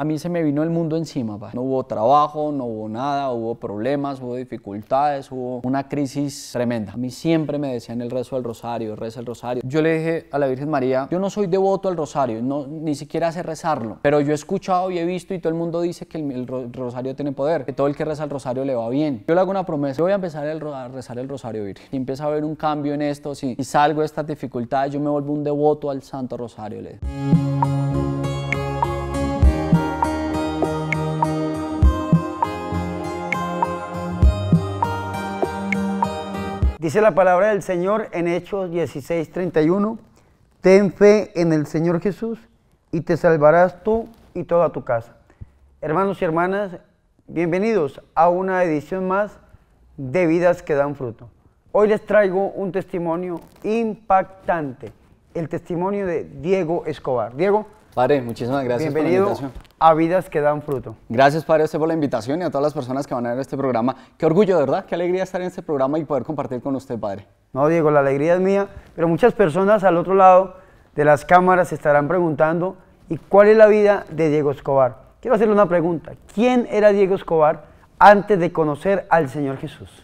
A mí se me vino el mundo encima, no hubo trabajo, no hubo nada, hubo problemas, hubo dificultades, hubo una crisis tremenda. A mí siempre me decían el rezo del rosario, reza el rosario. Yo le dije a la Virgen María, yo no soy devoto al rosario, no, ni siquiera sé rezarlo, pero yo he escuchado y he visto y todo el mundo dice que el, rosario tiene poder, que todo el que reza el rosario le va bien. Yo le hago una promesa, yo voy a empezar a rezar el rosario Virgen. y empieza a haber un cambio en esto, si, salgo de estas dificultades, yo me vuelvo un devoto al Santo Rosario, le Dice la palabra del Señor en Hechos 16:31, Ten fe en el Señor Jesús y te salvarás tú y toda tu casa. Hermanos y hermanas, bienvenidos a una edición más de vidas que dan fruto. Hoy les traigo un testimonio impactante, el testimonio de Diego Escobar. Diego, Padre, muchísimas gracias por la invitación. a Vidas que dan fruto. Gracias, Padre, a usted por la invitación y a todas las personas que van a ver este programa. Qué orgullo, verdad, qué alegría estar en este programa y poder compartir con usted, Padre. No, Diego, la alegría es mía, pero muchas personas al otro lado de las cámaras estarán preguntando, ¿y cuál es la vida de Diego Escobar? Quiero hacerle una pregunta. ¿Quién era Diego Escobar antes de conocer al Señor Jesús?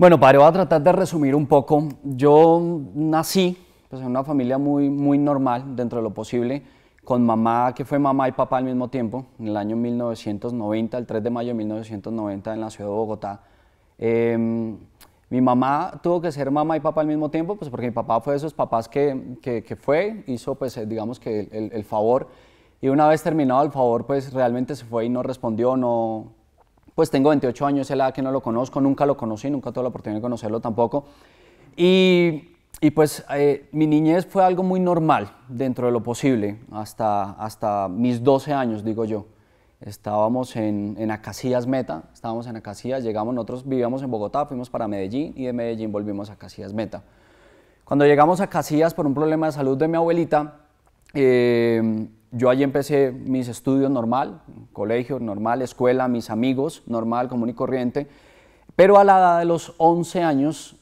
Bueno, padre, voy a tratar de resumir un poco. Yo nací pues, en una familia muy, muy normal, dentro de lo posible, con mamá que fue mamá y papá al mismo tiempo, en el año 1990, el 3 de mayo de 1990, en la ciudad de Bogotá. Em, mi mamá tuvo que ser mamá y papá al mismo tiempo, pues porque mi papá fue de esos papás que, que, que fue, hizo pues eh, digamos que el, el, favor, y una vez terminado el favor, pues realmente se fue y no respondió, no, pues tengo 28 años, edad que no lo conozco, nunca lo conocí, nunca tuve la oportunidad de conocerlo tampoco. Y, y pues eh, mi niñez fue algo muy normal dentro de lo posible, hasta, hasta mis 12 años, digo yo. Estábamos en, en Acacías Meta, estábamos en Acacías, llegamos, nosotros vivíamos en Bogotá, fuimos para Medellín y de Medellín volvimos a Acacías Meta. Cuando llegamos a Acacías por un problema de salud de mi abuelita, eh, yo allí empecé mis estudios normal, colegio normal, escuela, mis amigos normal, común y corriente, pero a la edad de los 11 años,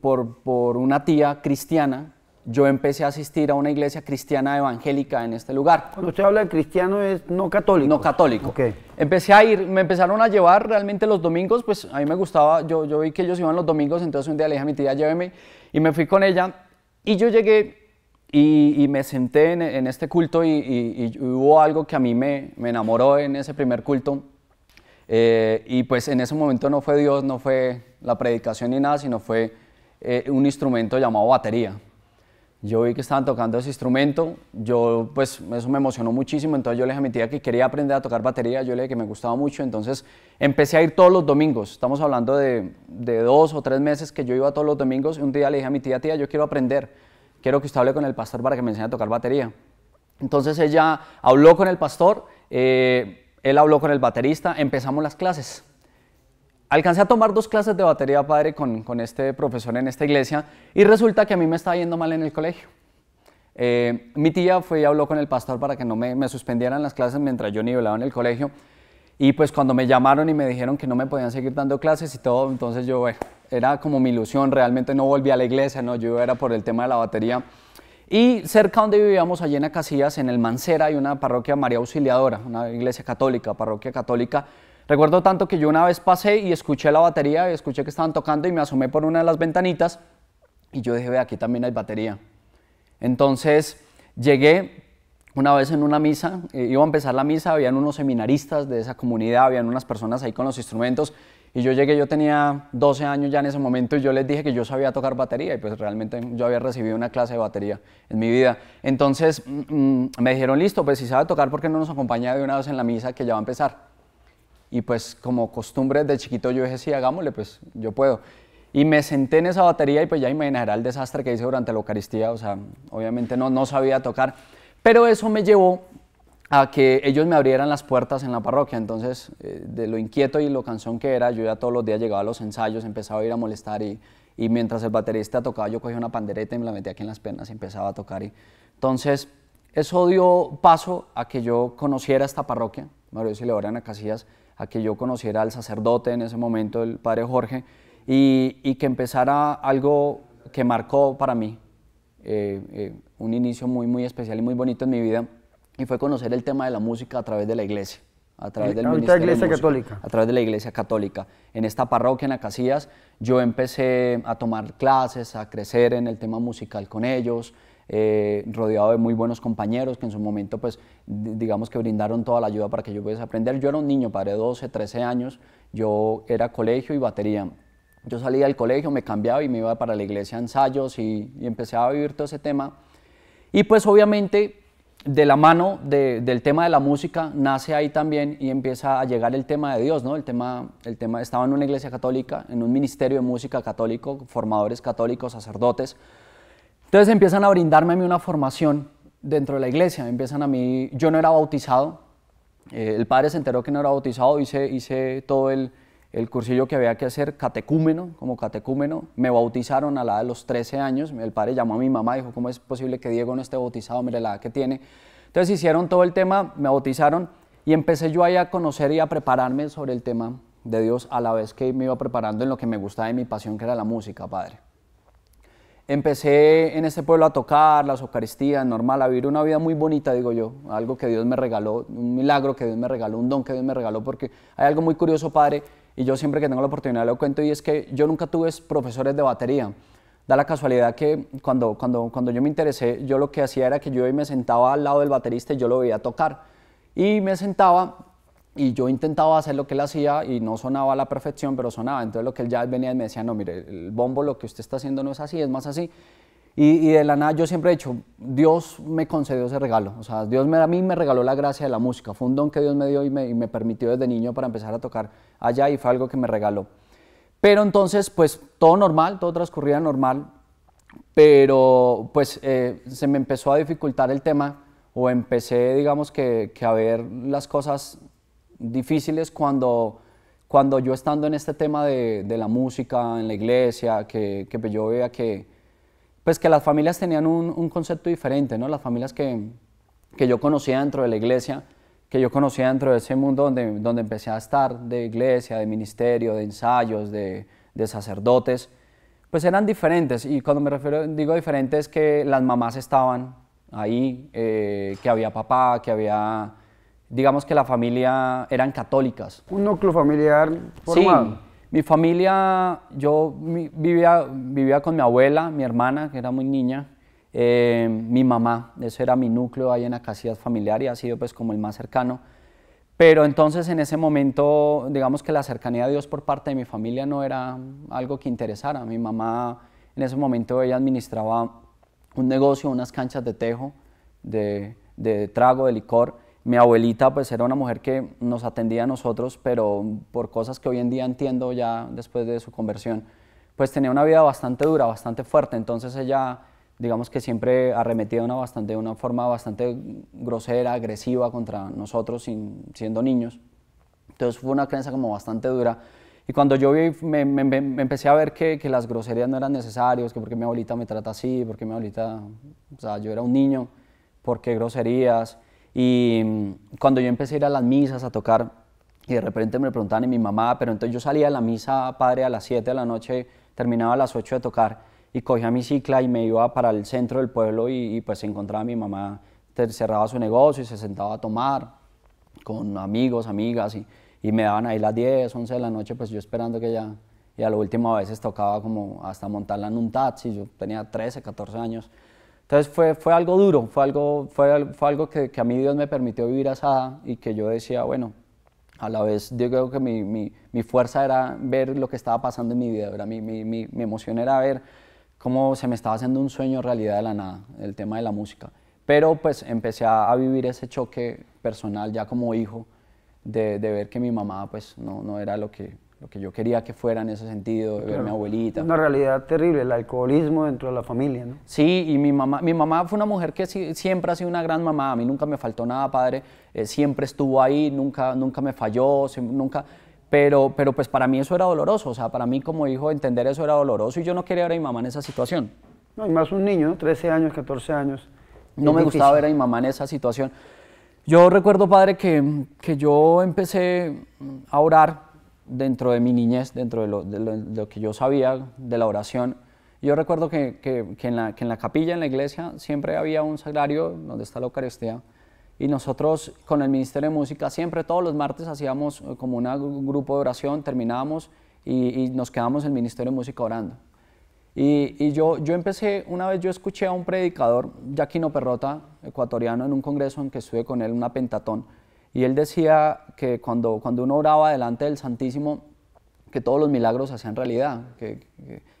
por, por una tía cristiana, yo empecé a asistir a una iglesia cristiana evangélica en este lugar. Cuando usted habla de cristiano es no católico. No católico. Empecé a ir, me empezaron a llevar realmente los domingos, pues a mí me gustaba, yo, yo vi que ellos iban los domingos, entonces un día le dije a mi tía, lléveme, y me fui con ella, y yo llegué y, me senté en, este culto y, hubo algo que a mí me, enamoró en ese primer culto. Eh, y pues en ese momento no fue Dios, no fue la predicación ni nada, sino fue eh, un instrumento llamado batería. Yo vi que estaban tocando ese instrumento, yo pues eso me emocionó muchísimo, entonces yo le dije a mi tía que quería aprender a tocar batería, yo le dije que me gustaba mucho, entonces empecé a ir todos los domingos, estamos hablando de, de dos o tres meses que yo iba todos los domingos, y un día le dije a mi tía, tía, yo quiero aprender, quiero que usted hable con el pastor para que me enseñe a tocar batería. Entonces ella habló con el pastor, eh, él habló con el baterista, empezamos las clases. Alcancé a tomar dos clases de batería, padre, con, este profesor en esta iglesia y resulta que a mí me estaba yendo mal en el colegio. Eh, mi tía fue y habló con el pastor para que no me, me suspendieran las clases mientras yo nivelaba en el colegio. Y pues cuando me llamaron y me dijeron que no me podían seguir dando clases y todo, entonces yo, bueno, era como mi ilusión, realmente no volví a la iglesia, no, yo era por el tema de la batería. Y cerca donde vivíamos, allí en Acasillas, en el Mancera, hay una parroquia María Auxiliadora, una iglesia católica, parroquia católica. Recuerdo tanto que yo una vez pasé y escuché la batería, escuché que estaban tocando y me asomé por una de las ventanitas y yo dije, ve, aquí también hay batería. Entonces llegué una vez en una misa, eh, iba a empezar la misa, habían unos seminaristas de esa comunidad, habían unas personas ahí con los instrumentos y yo llegué, yo tenía 12 años ya en ese momento y yo les dije que yo sabía tocar batería y pues realmente yo había recibido una clase de batería en mi vida. Entonces mm, mm, me dijeron, listo, pues si sabe tocar, ¿por qué no nos acompaña de una vez en la misa que ya va a empezar? Y pues como costumbre de chiquito yo dije, sí, hagámosle, pues yo puedo. Y me senté en esa batería y pues ya imaginará el desastre que hice durante la Eucaristía, o sea, obviamente no, no sabía tocar, pero eso me llevó a que ellos me abrieran las puertas en la parroquia. Entonces, eh, de lo inquieto y lo cansón que era, yo ya todos los días llegaba a los ensayos, empezaba a ir a molestar y, mientras el baterista tocaba, yo cogía una pandereta y me la metía aquí en las piernas y empezaba a tocar. Y, entonces, eso dio paso a que yo conociera esta parroquia, y Leorana Casillas, a que yo conociera al sacerdote en ese momento, el padre Jorge, y, que empezara algo que marcó para mí eh, eh, un inicio muy, muy especial y muy bonito en mi vida y fue conocer el tema de la música a través de la iglesia, a través de la Iglesia de Católica. A través de la Iglesia Católica. En esta parroquia, en Acacias, yo empecé a tomar clases, a crecer en el tema musical con ellos, eh, rodeado de muy buenos compañeros que en su momento, pues, digamos que brindaron toda la ayuda para que yo pudiese aprender. Yo era un niño, padre de 12, 13 años, yo era colegio y batería. Yo salía del colegio, me cambiaba y me iba para la iglesia a ensayos y, y empecé a vivir todo ese tema. Y pues obviamente de la mano del tema de la música nace ahí también y empieza a llegar el tema de Dios, ¿no? El tema, el tema, estaba en una iglesia católica, en un ministerio de música católico, formadores católicos, sacerdotes. Entonces empiezan a brindarme a mí una formación dentro de la iglesia, empiezan a mí, yo no era bautizado, eh, el padre se enteró que no era bautizado, hice, hice todo el, el cursillo que había que hacer, catecúmeno, como catecúmeno. Me bautizaron a la edad de los 13 años. El padre llamó a mi mamá y dijo, ¿cómo es posible que Diego no esté bautizado? Mire la edad que tiene. Entonces hicieron todo el tema, me bautizaron y empecé yo ahí a conocer y a prepararme sobre el tema de Dios a la vez que me iba preparando en lo que me gustaba y mi pasión que era la música, padre. Empecé en este pueblo a tocar las Eucaristías, normal, a vivir una vida muy bonita, digo yo, algo que Dios me regaló, un milagro que Dios me regaló, un don que Dios me regaló, porque hay algo muy curioso, padre, y yo siempre que tengo la oportunidad lo cuento, y es que yo nunca tuve profesores de batería. Da la casualidad que cuando, cuando, cuando yo me interesé, yo lo que hacía era que yo me sentaba al lado del baterista y yo lo veía tocar. Y me sentaba y yo intentaba hacer lo que él hacía y no sonaba a la perfección, pero sonaba. Entonces lo que él ya venía y me decía, no, mire, el bombo lo que usted está haciendo no es así, es más así. Y, de la nada yo siempre he dicho, Dios me concedió ese regalo, o sea, Dios me, a mí me regaló la gracia de la música, fue un don que Dios me dio y me, me, permitió desde niño para empezar a tocar allá y fue algo que me regaló. Pero entonces, pues todo normal, todo transcurría normal, pero pues eh, se me empezó a dificultar el tema o empecé, digamos, que, a ver las cosas difíciles cuando cuando yo estando en este tema de, de, la música, en la iglesia, que, que pues, yo veía que, pues que las familias tenían un, concepto diferente, ¿no? Las familias que, yo conocía dentro de la iglesia, que yo conocía dentro de ese mundo donde, donde empecé a estar, de iglesia, de ministerio, de ensayos, de, sacerdotes, pues eran diferentes. Y cuando me refiero, digo diferentes, que las mamás estaban ahí, eh, que había papá, que había digamos que la familia eran católicas. Un núcleo familiar formado. Mi familia, yo vivía, vivía con mi abuela, mi hermana, que era muy niña, eh, mi mamá, eso era mi núcleo ahí en Acacias familiar y ha sido pues como el más cercano. Pero entonces en ese momento, digamos que la cercanía a Dios por parte de mi familia no era algo que interesara. Mi mamá en ese momento ella administraba un negocio, unas canchas de tejo, de, de trago, de licor, mi abuelita pues era una mujer que nos atendía a nosotros, pero por cosas que hoy en día entiendo ya después de su conversión, pues tenía una vida bastante dura, bastante fuerte, entonces ella digamos que siempre arremetía de una, bastante, una forma bastante grosera, agresiva contra nosotros siendo niños. Entonces fue una creencia como bastante dura. Y cuando yo vi, me, empecé a ver que, las groserías no eran necesarias, que porque mi abuelita me trata así, porque mi abuelita, o sea, yo era un niño, porque groserías. Y mm, cuando yo empecé a ir a las misas, a tocar, y de repente me preguntaban y mi mamá, pero entonces yo salía a la misa padre a las 7 de la noche, terminaba a las 8 de tocar y cogía mi cicla y me iba para el centro del pueblo y, pues pues encontraba a mi mamá, cerraba su negocio y se sentaba a tomar con amigos, amigas y, y me daban ahí las 10, 11 de la noche, pues yo esperando que ya, y a lo último a veces tocaba como hasta montarla en un taxi, yo tenía 13, 14 años entonces fue, fue algo duro, fue algo, fue, algo que, a mí Dios me permitió vivir asada y que yo decía, bueno, a la vez yo creo que mi, fuerza era ver lo que estaba pasando en mi vida, era Mi, mi, mi emoción era ver cómo se me estaba haciendo un sueño realidad de la nada, el tema de la música. Pero pues empecé a, vivir ese choque personal ya como hijo de, ver que mi mamá pues no, no era lo que lo que yo quería que fuera en ese sentido, ver a mi abuelita. Una realidad terrible, el alcoholismo dentro de la familia, ¿no? Sí, y mi mamá, mi mamá fue una mujer que siempre ha sido una gran mamá, a mí nunca me faltó nada, padre, eh, siempre estuvo ahí, nunca, nunca me falló, nunca... Pero, pero pues para mí eso era doloroso, o sea, para mí como hijo entender eso era doloroso y yo no quería ver a mi mamá en esa situación. No, y más un niño, 13 años, 14 años. No me gustaba ver a mi mamá en esa situación. Yo recuerdo, padre, que, que yo empecé a orar dentro de mi niñez, dentro de lo, que yo sabía de la oración. Yo recuerdo que, en la, capilla, en la iglesia, siempre había un sagrario donde está la Eucaristía. Y nosotros con el Ministerio de Música siempre todos los martes hacíamos eh, como un grupo de oración, terminábamos y, nos quedábamos en el Ministerio de Música orando. Y, yo, yo empecé, una vez yo escuché a un predicador, Jaquino Perrota, ecuatoriano, en un congreso en que estuve con él, una pentatón y él decía que cuando, cuando uno oraba delante del Santísimo, que todos los milagros se hacían realidad, que,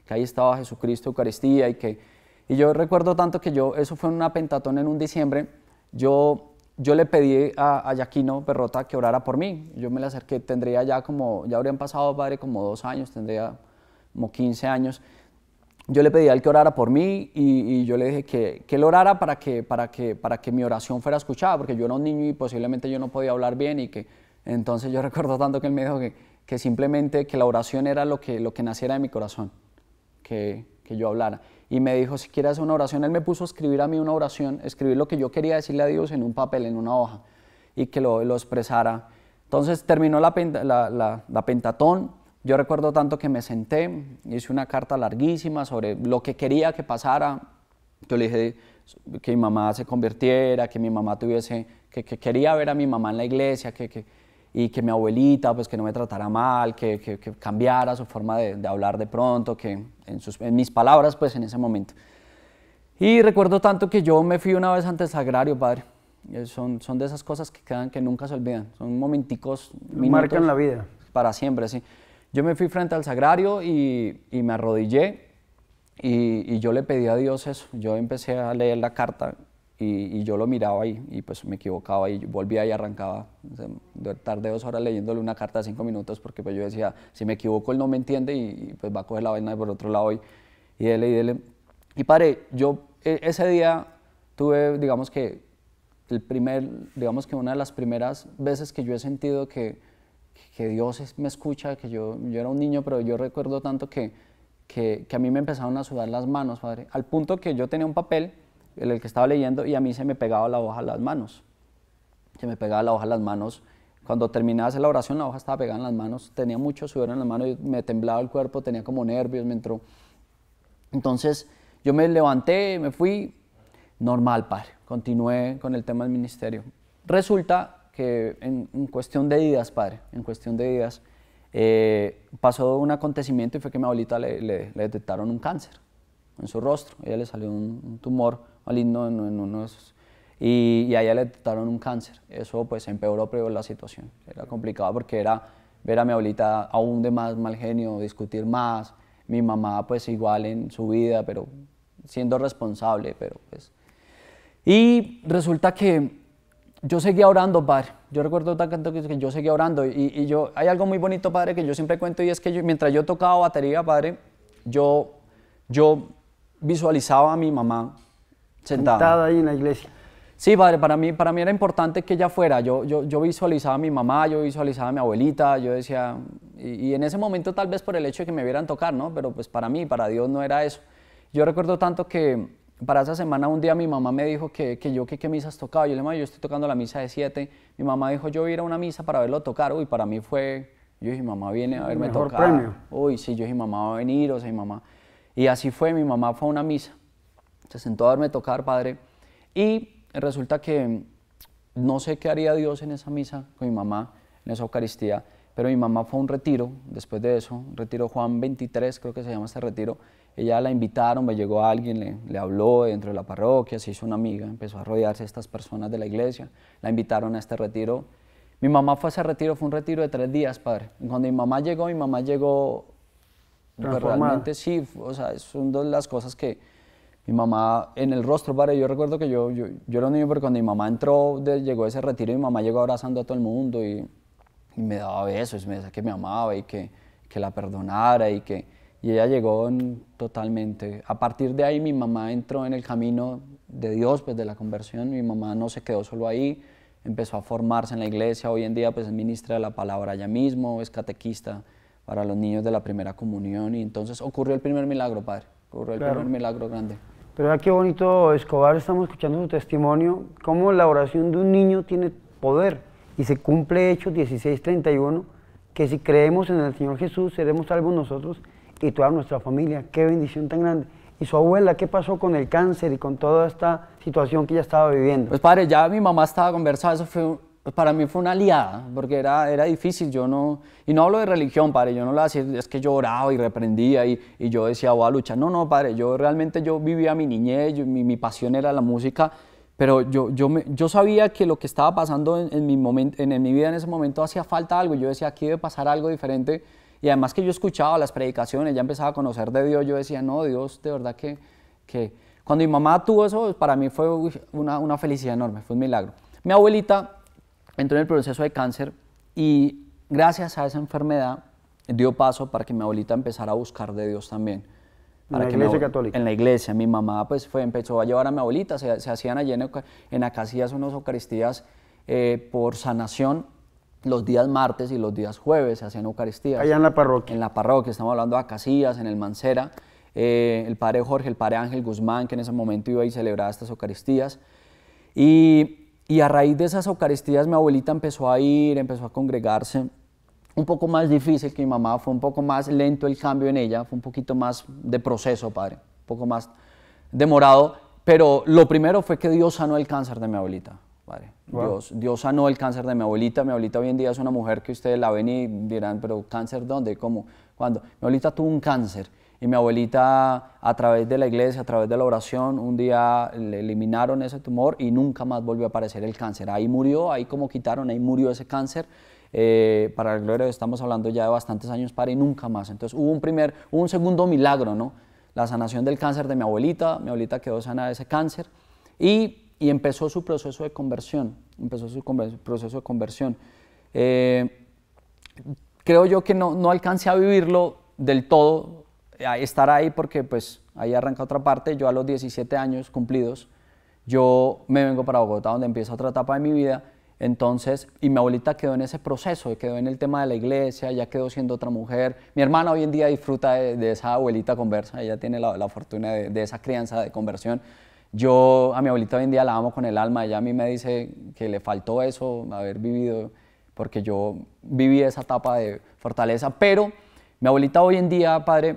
que, ahí estaba Jesucristo, Eucaristía, y que... Y yo recuerdo tanto que yo, eso fue en una pentatón en un diciembre, yo, yo le pedí a, Jaquino Yaquino Perrota que orara por mí. Yo me le acerqué, tendría ya como, ya habrían pasado, padre, como dos años, tendría como 15 años yo le pedí al que orara por mí y, yo le dije que, que, él orara para que, para, que, para que mi oración fuera escuchada, porque yo era un niño y posiblemente yo no podía hablar bien y que entonces yo recuerdo tanto que él me dijo que, simplemente que la oración era lo que, lo que naciera de mi corazón, que, yo hablara. Y me dijo, si quieres una oración, él me puso a escribir a mí una oración, escribir lo que yo quería decirle a Dios en un papel, en una hoja, y que lo, lo expresara. Entonces terminó la pentatón yo recuerdo tanto que me senté, hice una carta larguísima sobre lo que quería que pasara. Yo le dije que mi mamá se convirtiera, que mi mamá tuviese, que, quería ver a mi mamá en la iglesia, que, y que mi abuelita pues que no me tratara mal, que, cambiara su forma de, hablar de pronto, que en, sus, en mis palabras pues en ese momento. Y recuerdo tanto que yo me fui una vez ante el sagrario, padre. Eh, son, son de esas cosas que quedan, que nunca se olvidan. Son momenticos, minutos. Marcan la vida. Para siempre, sí. Yo me fui frente al sagrario y, me arrodillé y, yo le pedí a Dios eso. Yo empecé a leer la carta y, yo lo miraba ahí y pues me equivocaba y volvía y arrancaba. O tardé dos horas leyéndole una carta de cinco minutos porque pues yo decía, si me equivoco él no me entiende y, pues va a coger la vaina por otro lado y, y dele y dele. Y padre, yo e, ese día tuve, digamos que, el primer, digamos que una de las primeras veces que yo he sentido que que Dios me escucha, que yo, yo era un niño, pero yo recuerdo tanto que, que, a mí me empezaron a sudar las manos, padre, al punto que yo tenía un papel, en el que estaba leyendo, y a mí se me pegaba la hoja a las manos. Se me pegaba la hoja a las manos. Cuando terminaba la oración, la hoja estaba pegada en las manos, tenía mucho sudor en las manos, y me temblaba el cuerpo, tenía como nervios, me entró. Entonces yo me levanté, me fui, normal, padre, continué con el tema del ministerio. Resulta que en, cuestión de días, padre, en cuestión de días, eh, pasó un acontecimiento y fue que mi abuelita le, detectaron un cáncer en su rostro. A ella le salió un, tumor maligno en, uno de esos. Y, a ella le detectaron un cáncer. Eso pues empeoró la situación. Era complicado porque era ver a mi abuelita aún de más mal genio, discutir más. Mi mamá pues igual en su vida, pero siendo responsable, pero pues... Y resulta que yo seguía orando, Padre. Yo recuerdo tanto que yo seguía orando. Y, y, yo, hay algo muy bonito, Padre, que yo siempre cuento y es que mientras yo tocaba batería, Padre, yo, yo visualizaba a mi mamá sentada. Sentada ahí en la iglesia. Sí, padre, para mí, para mí era importante que ella fuera. Yo, yo, visualizaba a mi mamá, yo visualizaba a mi abuelita, yo decía, y, y, en ese momento tal vez por el hecho de que me vieran tocar, ¿no? Pero pues para mí, para Dios no era eso. Yo recuerdo tanto que para esa semana un día mi mamá me dijo que, que yo que qué misas tocaba. Yo le dije, yo estoy tocando la misa de siete. Mi mamá dijo, yo voy a ir a una misa para verlo tocar. Uy, para mí fue, yo dije, mamá viene a verme tocar. Premio. Uy, sí, yo dije, mamá va a venir, o sea, mi mamá. Y así fue, mi mamá fue a una misa. Se sentó a verme tocar, padre. Y resulta que no sé qué haría Dios en esa misa con mi mamá, en esa Eucaristía. Pero mi mamá fue a un retiro, después de eso, un retiro Juan 23, creo que se llama este retiro ella la invitaron, me llegó alguien, le, habló dentro de la parroquia, se hizo una amiga, empezó a rodearse estas personas de la iglesia, la invitaron a este retiro. Mi mamá fue a ese retiro, fue un retiro de tres días, padre. Cuando mi mamá llegó, mi mamá llegó pues, realmente sí, o sea, son de las cosas que mi mamá en el rostro, padre, yo recuerdo que yo, yo, yo era un niño, pero cuando mi mamá entró, llegó a ese retiro, mi mamá llegó abrazando a todo el mundo y, me daba besos, me decía que me amaba y que, que la perdonara y que y ella llegó totalmente. A partir de ahí mi mamá entró en el camino de Dios, pues de la conversión, mi mamá no se quedó solo ahí, empezó a formarse en la iglesia, hoy en día pues es ministra de la palabra allá mismo, es catequista para los niños de la primera comunión y entonces ocurrió el primer milagro, padre, ocurrió el primer milagro grande. Pero qué bonito, Escobar, estamos escuchando su testimonio, cómo la oración de un niño tiene poder y se cumple Hechos 16:31, que si creemos en el Señor Jesús seremos algo nosotros y toda nuestra familia. Qué bendición tan grande. ¿Y su abuela qué pasó con el cáncer y con toda esta situación que ella estaba viviendo? Pues padre, ya mi mamá estaba conversada, eso fue pues, para mí fue una aliada, porque era, era difícil, yo no, y no hablo de religión, padre, yo no lo hacía, es que yo oraba y reprendía y, y yo decía, voy a luchar, no, no, padre, yo realmente yo vivía mi niñez, mi, mi, pasión era la música, pero yo, yo, me, yo sabía que lo que estaba pasando en, mi en, en mi vida en ese momento hacía falta algo, yo decía, aquí debe pasar algo diferente, y además que yo escuchaba las predicaciones, ya empezaba a conocer de Dios, yo decía, no, Dios, de verdad que, que... Cuando mi mamá tuvo eso, para mí fue una, felicidad enorme, fue un milagro. Mi abuelita entró en el proceso de cáncer y gracias a esa enfermedad dio paso para que mi abuelita empezara a buscar de Dios también. Para en la iglesia católica. En la iglesia. Mi mamá pues fue, empezó a llevar a mi abuelita, se, hacían allí en, en Acacias unas Eucaristías eh, por sanación los días martes y los días jueves se hacían Eucaristías. Allá en la parroquia. En la parroquia, estamos hablando a Casillas, en el Mancera. Eh, el padre Jorge, el padre Ángel Guzmán, que en ese momento iba y celebraba estas Eucaristías. Y, y a raíz de esas Eucaristías, mi abuelita empezó a ir, empezó a congregarse. Un poco más difícil que mi mamá, fue un poco más lento el cambio en ella, fue un poquito más de proceso, padre, un poco más demorado. Pero lo primero fue que Dios sanó el cáncer de mi abuelita. Dios, sanó el cáncer de mi abuelita. Mi abuelita hoy en día es una mujer que ustedes la ven y dirán, pero ¿cáncer dónde? ¿Cómo? cuando Mi abuelita tuvo un cáncer y mi abuelita a través de la iglesia, a través de la oración, un día le eliminaron ese tumor y nunca más volvió a aparecer el cáncer. Ahí murió, ahí como quitaron, ahí murió ese cáncer. Eh, para el gloria estamos hablando ya de bastantes años para y nunca más. Entonces hubo un primer, un segundo milagro, ¿no? La sanación del cáncer de mi abuelita, mi abuelita quedó sana de ese cáncer y y empezó su proceso de conversión, empezó su proceso de conversión. Eh, creo yo que no, no alcancé a vivirlo del todo, a estar ahí porque pues ahí arranca otra parte, yo a los 17 años cumplidos, yo me vengo para Bogotá donde empieza otra etapa de mi vida, entonces, y mi abuelita quedó en ese proceso, quedó en el tema de la iglesia, ya quedó siendo otra mujer. Mi hermana hoy en día disfruta de, esa abuelita conversa, ella tiene la, fortuna de, esa crianza de conversión. Yo a mi abuelita hoy en día la amo con el alma, ella a mí me dice que le faltó eso, haber vivido, porque yo viví esa etapa de fortaleza, pero mi abuelita hoy en día, padre,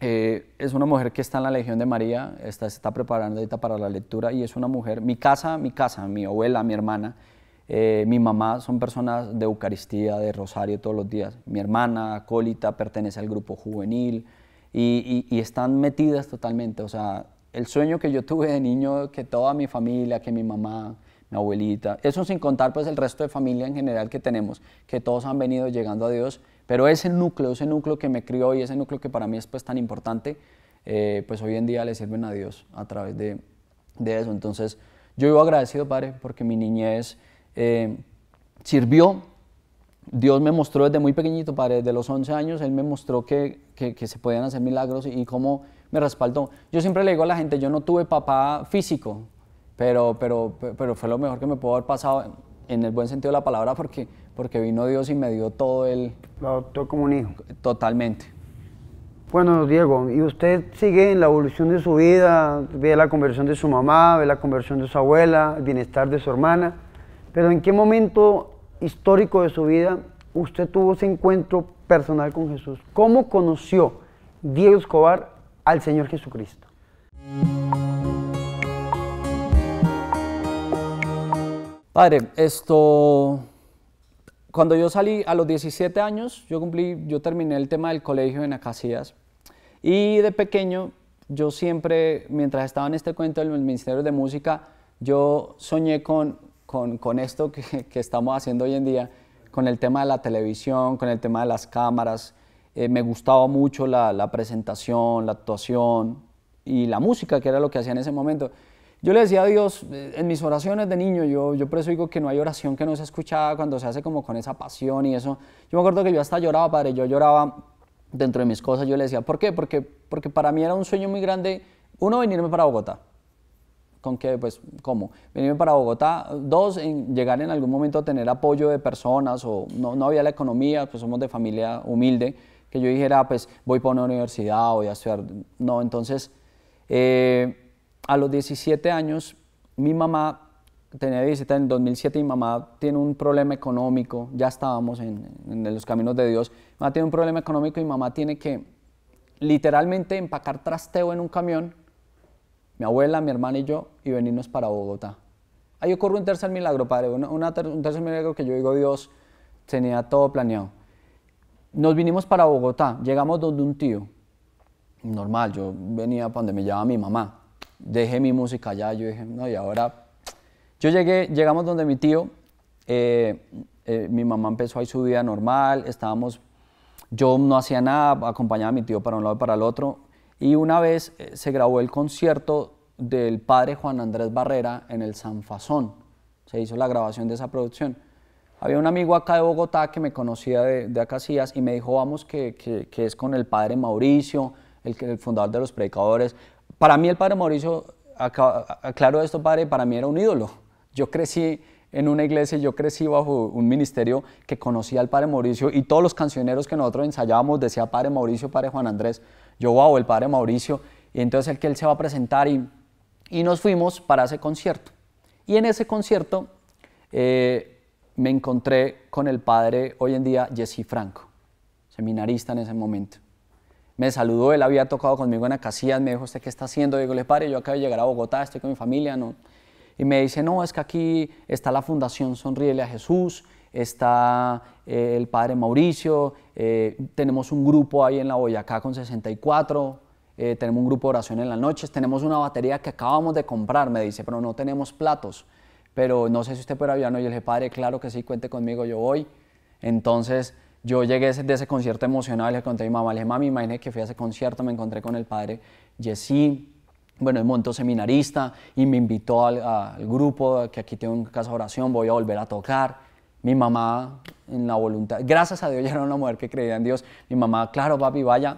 eh, es una mujer que está en la Legión de María, está, se está preparando ahorita para la lectura y es una mujer, mi casa, mi casa, mi abuela, mi hermana, eh, mi mamá son personas de Eucaristía, de Rosario todos los días, mi hermana, acólita, pertenece al grupo juvenil y, y están metidas totalmente, o sea, el sueño que yo tuve de niño, que toda mi familia, que mi mamá, mi abuelita, eso sin contar pues el resto de familia en general que tenemos, que todos han venido llegando a Dios, pero ese núcleo, ese núcleo que me crió y ese núcleo que para mí es pues tan importante, eh, pues hoy en día le sirven a Dios a través de, de eso. Entonces yo vivo agradecido, Padre, porque mi niñez eh, sirvió. Dios me mostró desde muy pequeñito, Padre, desde los 11 años, Él me mostró que, que, se podían hacer milagros y cómo me respaldó. Yo siempre le digo a la gente, yo no tuve papá físico, pero, pero, pero fue lo mejor que me pudo haber pasado en el buen sentido de la palabra porque, porque vino Dios y me dio todo el... Lo adoptó como un hijo. Totalmente. Bueno, Diego, ¿y usted sigue en la evolución de su vida? Ve la conversión de su mamá, ve la conversión de su abuela, el bienestar de su hermana, pero ¿en qué momento histórico de su vida usted tuvo ese encuentro personal con Jesús? ¿Cómo conoció Diego Escobar al Señor Jesucristo. Padre, esto, cuando yo salí a los 17 años, yo cumplí, yo terminé el tema del colegio en Acacias y de pequeño yo siempre, mientras estaba en este cuento del Ministerio de Música, yo soñé con, esto que, estamos haciendo hoy en día, con el tema de la televisión, con el tema de las cámaras, eh, me gustaba mucho la, presentación, la actuación y la música, que era lo que hacía en ese momento. Yo le decía a Dios, eh, en mis oraciones de niño, yo, yo por eso digo que no hay oración que no se escuchada cuando se hace como con esa pasión y eso. Yo me acuerdo que yo hasta lloraba, padre, yo lloraba dentro de mis cosas, yo le decía, ¿por qué? Porque, porque para mí era un sueño muy grande, uno, venirme para Bogotá, con qué? pues, ¿cómo? Venirme para Bogotá. Dos, en llegar en algún momento a tener apoyo de personas o no, no, había la economía, pues somos de familia humilde que yo dijera, ah, pues voy para una universidad, voy a estudiar. No, entonces, eh, a los 17 años, mi mamá tenía 17 en 2007 mi mamá tiene un problema económico, ya estábamos en, los caminos de Dios, mamá tiene un problema económico y mi mamá tiene que literalmente empacar trasteo en un camión, mi abuela, mi hermana y yo, y venirnos para Bogotá. Ahí ocurre un tercer milagro, padre, una, un tercer milagro que yo digo, Dios tenía todo planeado. Nos vinimos para Bogotá, llegamos donde un tío. Normal, yo venía cuando donde me llevaba mi mamá. Dejé mi música allá, yo dije, no, y ahora. Yo llegué, llegamos donde mi tío, eh, eh, mi mamá empezó ahí su vida normal, estábamos. Yo no hacía nada, acompañaba a mi tío para un lado y para el otro. Y una vez eh, se grabó el concierto del padre Juan Andrés Barrera en el Sanfazón. Se hizo la grabación de esa producción. Había un amigo acá de Bogotá que me conocía de, de Acacias y me dijo, vamos, que, es con el padre Mauricio, el, el, fundador de los predicadores. Para mí el padre Mauricio, aclaro esto, padre, para mí era un ídolo. Yo crecí en una iglesia, yo crecí bajo un ministerio que conocía al padre Mauricio y todos los cancioneros que nosotros ensayábamos decía padre Mauricio, padre Juan Andrés, yo, wow, el padre Mauricio. Y entonces el que él se va a presentar y, y nos fuimos para ese concierto. Y en ese concierto... Eh, me encontré con el padre hoy en día Jesse Franco, seminarista en ese momento. Me saludó, él había tocado conmigo en Acasías, me dijo, ¿usted qué está haciendo? Digo, le padre, yo acabo de llegar a Bogotá, estoy con mi familia, no. Y me dice, no, es que aquí está la Fundación Sonríele a Jesús, está eh, el padre Mauricio, eh, tenemos un grupo ahí en la Boyacá con 64, eh, tenemos un grupo de oración en las noches, tenemos una batería que acabamos de comprar, me dice, pero no tenemos platos pero no sé si usted puede no Y le dije, padre, claro que sí, cuente conmigo, yo voy. Entonces yo llegué de ese concierto emocional, le conté a mi mamá, le dije, mami, imagínate que fui a ese concierto, me encontré con el padre Jessy, bueno, él monto seminarista, y me invitó al, grupo, que aquí tengo un caso de oración, voy a volver a tocar. Mi mamá, en la voluntad, gracias a Dios, ya era una mujer que creía en Dios. Mi mamá, claro, papi, vaya,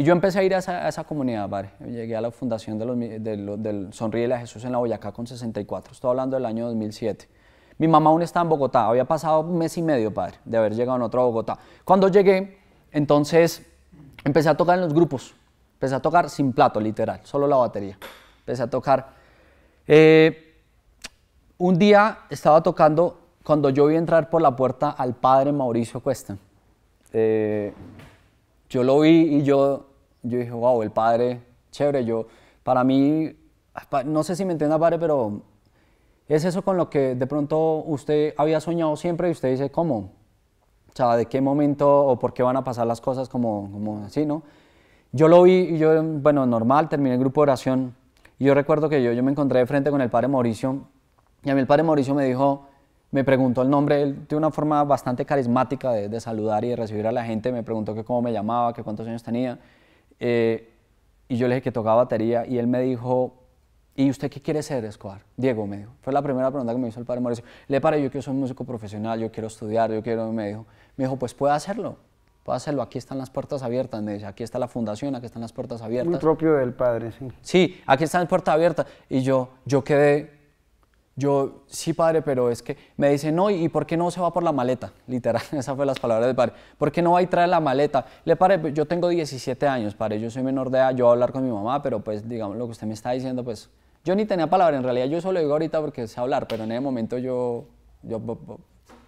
y yo empecé a ir a esa, comunidad, padre. Llegué a la fundación de del Sonríe a Jesús en la Boyacá con 64. Estoy hablando del año 2007. Mi mamá aún está en Bogotá. Había pasado un mes y medio, padre, de haber llegado en otro a Bogotá. Cuando llegué, entonces empecé a tocar en los grupos. Empecé a tocar sin plato, literal, solo la batería. Empecé a tocar. Eh, un día estaba tocando cuando yo vi entrar por la puerta al padre Mauricio Cuesta. Eh, yo lo vi y yo yo dije, wow, el padre, chévere, yo, para mí, no sé si me entienda padre, pero es eso con lo que de pronto usted había soñado siempre y usted dice, ¿cómo? O sea, ¿de qué momento o por qué van a pasar las cosas como, así, no? Yo lo vi y yo, bueno, normal, terminé el grupo de oración y yo recuerdo que yo, me encontré de frente con el padre Mauricio y a mí el padre Mauricio me dijo, me preguntó el nombre, él de una forma bastante carismática de, saludar y de recibir a la gente, me preguntó que cómo me llamaba, que cuántos años tenía. Eh, y yo le dije que tocaba batería y él me dijo, ¿y usted qué quiere ser, Escobar? Diego me dijo. Fue la primera pregunta que me hizo el padre Mauricio. Le paré, yo quiero ser un músico profesional, yo quiero estudiar, yo quiero... Me dijo, me dijo pues puede hacerlo, puede hacerlo, aquí están las puertas abiertas, me dice, aquí está la fundación, aquí están las puertas abiertas. Un propio del padre, sí. Sí, aquí están las puertas abiertas. Y yo, yo quedé yo, sí, padre, pero es que me dice, no, ¿y por qué no se va por la maleta? Literal, esas fueron las palabras del padre. ¿Por qué no va y trae la maleta? Le padre, pues, yo tengo 17 años, padre, yo soy menor de edad, yo voy a hablar con mi mamá, pero pues, digamos, lo que usted me está diciendo, pues, yo ni tenía palabra, en realidad yo solo digo ahorita porque sé hablar, pero en ese momento yo, yo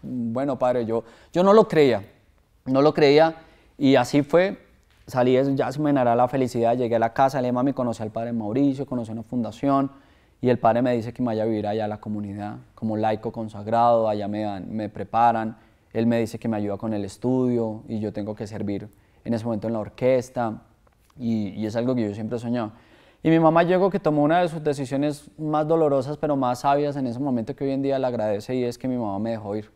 bueno, padre, yo, yo no lo creía, no lo creía, y así fue, salí, ya se me narra la felicidad, llegué a la casa, le dije, mami, conocí al padre Mauricio, conocí una fundación, y el padre me dice que me vaya a vivir allá a la comunidad, como laico consagrado, allá me, dan, me preparan. Él me dice que me ayuda con el estudio y yo tengo que servir en ese momento en la orquesta. Y, es algo que yo siempre he soñado. Y mi mamá llegó que tomó una de sus decisiones más dolorosas, pero más sabias en ese momento que hoy en día le agradece y es que mi mamá me dejó ir.